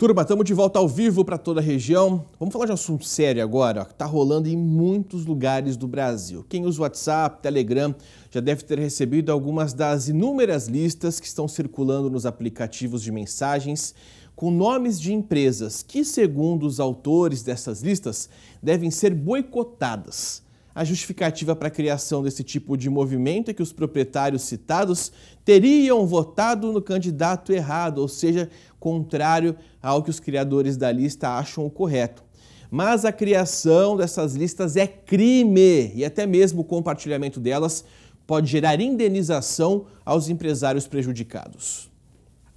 Turma, estamos de volta ao vivo para toda a região. Vamos falar de um assunto sério agora, que está rolando em muitos lugares do Brasil. Quem usa WhatsApp, Telegram, já deve ter recebido algumas das inúmeras listas que estão circulando nos aplicativos de mensagens com nomes de empresas que, segundo os autores dessas listas, devem ser boicotadas. A justificativa para a criação desse tipo de movimento é que os proprietários citados teriam votado no candidato errado, ou seja, contrário ao que os criadores da lista acham o correto. Mas a criação dessas listas é crime e até mesmo o compartilhamento delas pode gerar indenização aos empresários prejudicados.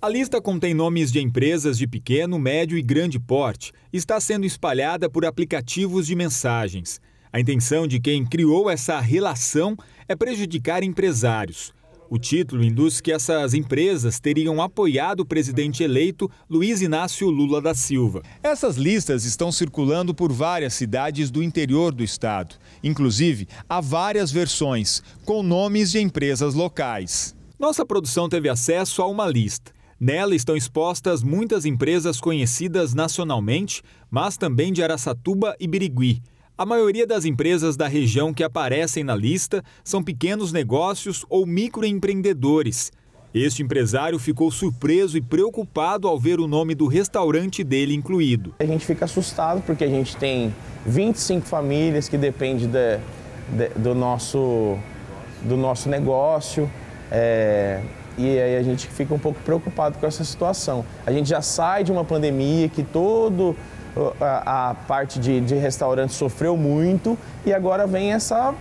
A lista contém nomes de empresas de pequeno, médio e grande porte. Está sendo espalhada por aplicativos de mensagens. A intenção de quem criou essa relação é prejudicar empresários. O título induz que essas empresas teriam apoiado o presidente eleito Luiz Inácio Lula da Silva. Essas listas estão circulando por várias cidades do interior do estado. Inclusive, há várias versões, com nomes de empresas locais. Nossa produção teve acesso a uma lista. Nela estão expostas muitas empresas conhecidas nacionalmente, mas também de Araçatuba e Birigui. A maioria das empresas da região que aparecem na lista são pequenos negócios ou microempreendedores. Este empresário ficou surpreso e preocupado ao ver o nome do restaurante dele incluído. A gente fica assustado porque a gente tem 25 famílias que dependem de, de, do, nosso, do nosso negócio. É, e aí a gente fica um pouco preocupado com essa situação. A gente já sai de uma pandemia que todo a, a parte de, de restaurante sofreu muito e agora vem essa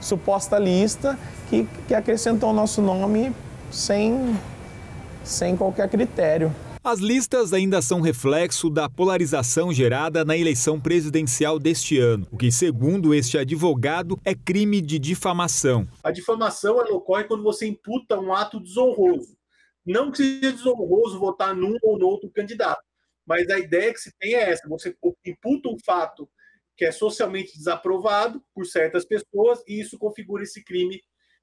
suposta lista que, que acrescentou o nosso nome sem, sem qualquer critério. As listas ainda são reflexo da polarização gerada na eleição presidencial deste ano, o que, segundo este advogado, é crime de difamação. A difamação ocorre quando você imputa um ato desonroso. Não que seja desonroso votar num ou no outro candidato, mas a ideia que se tem é essa: você imputa um fato que é socialmente desaprovado por certas pessoas e isso configura esse crime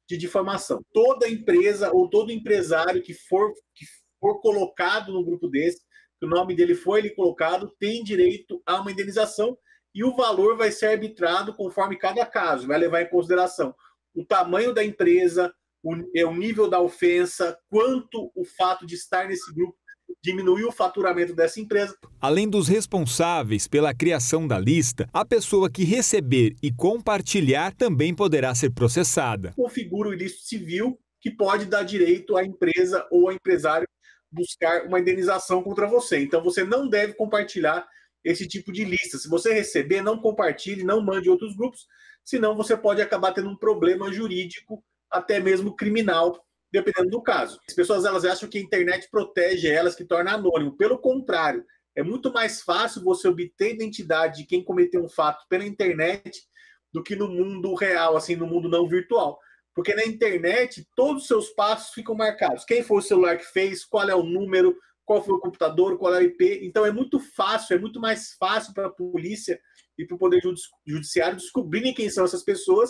de difamação. Toda empresa ou todo empresário que for, que for colocado num grupo desse, que o nome dele foi ele colocado, tem direito a uma indenização e o valor vai ser arbitrado conforme cada caso, vai levar em consideração o tamanho da empresa, o, é, o nível da ofensa, quanto o fato de estar nesse grupo diminuiu o faturamento dessa empresa. Além dos responsáveis pela criação da lista, a pessoa que receber e compartilhar também poderá ser processada. Configura o ilícito civil que pode dar direito à empresa ou ao empresário buscar uma indenização contra você. Então você não deve compartilhar esse tipo de lista. Se você receber, não compartilhe, não mande outros grupos, senão você pode acabar tendo um problema jurídico, até mesmo criminal, dependendo do caso. As pessoas elas acham que a internet protege elas, que torna anônimo. Pelo contrário, é muito mais fácil você obter identidade de quem cometeu um fato pela internet do que no mundo real, assim, no mundo não virtual. Porque na internet todos os seus passos ficam marcados. Quem foi o celular que fez, qual é o número, qual foi o computador, qual é o IP. Então é muito fácil, é muito mais fácil para a polícia e para o poder judiciário descobrirem quem são essas pessoas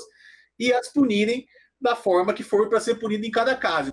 e as punirem da forma que for para ser punido em cada caso.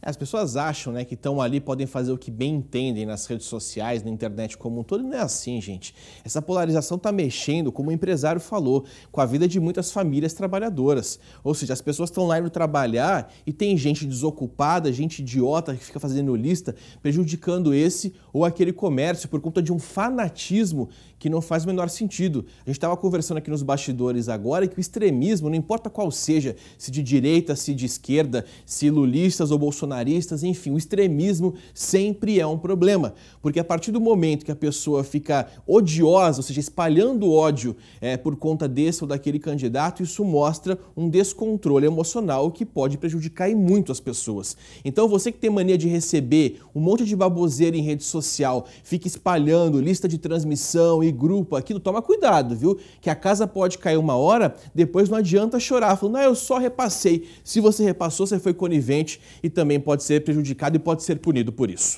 As pessoas acham né, que estão ali, podem fazer o que bem entendem nas redes sociais, na internet como um todo, e não é assim, gente. Essa polarização está mexendo, como o empresário falou, com a vida de muitas famílias trabalhadoras. Ou seja, as pessoas estão lá indo trabalhar e tem gente desocupada, gente idiota que fica fazendo lista, prejudicando esse ou aquele comércio por conta de um fanatismo que não faz o menor sentido. A gente estava conversando aqui nos bastidores agora que o extremismo, não importa qual seja, se de direita, se de esquerda, se lulistas ou bolsonaristas, bolsonaristas, enfim, o extremismo sempre é um problema, porque a partir do momento que a pessoa fica odiosa, ou seja, espalhando ódio é, por conta desse ou daquele candidato, isso mostra um descontrole emocional que pode prejudicar e muito as pessoas. Então você que tem mania de receber um monte de baboseira em rede social, fica espalhando lista de transmissão e grupo aquilo, toma cuidado, viu? Que a casa pode cair uma hora, depois não adianta chorar, falando, não, ah, eu só repassei. Se você repassou, você foi conivente e também pode ser prejudicado e pode ser punido por isso.